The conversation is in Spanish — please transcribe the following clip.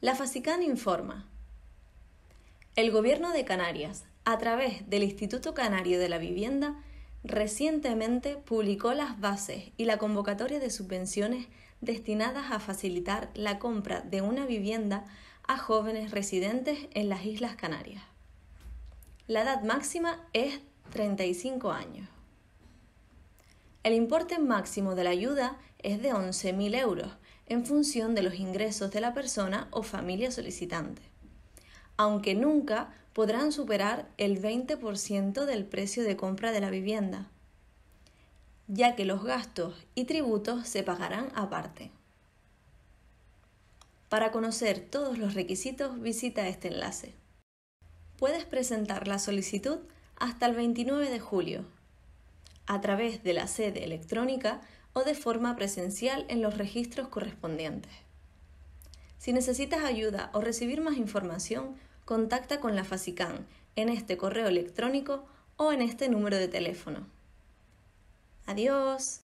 La FACICAN informa. El Gobierno de Canarias, a través del Instituto Canario de la Vivienda, recientemente publicó las bases y la convocatoria de subvenciones destinadas a facilitar la compra de una vivienda a jóvenes residentes en las Islas Canarias. La edad máxima es 35 años. El importe máximo de la ayuda es de 11.000 euros en función de los ingresos de la persona o familia solicitante, aunque nunca podrán superar el 20% del precio de compra de la vivienda, ya que los gastos y tributos se pagarán aparte. Para conocer todos los requisitos, visita este enlace. Puedes presentar la solicitud hasta el 29 de julio a través de la sede electrónica o de forma presencial en los registros correspondientes. Si necesitas ayuda o recibir más información, contacta con la FACICAN en este correo electrónico o en este número de teléfono. Adiós.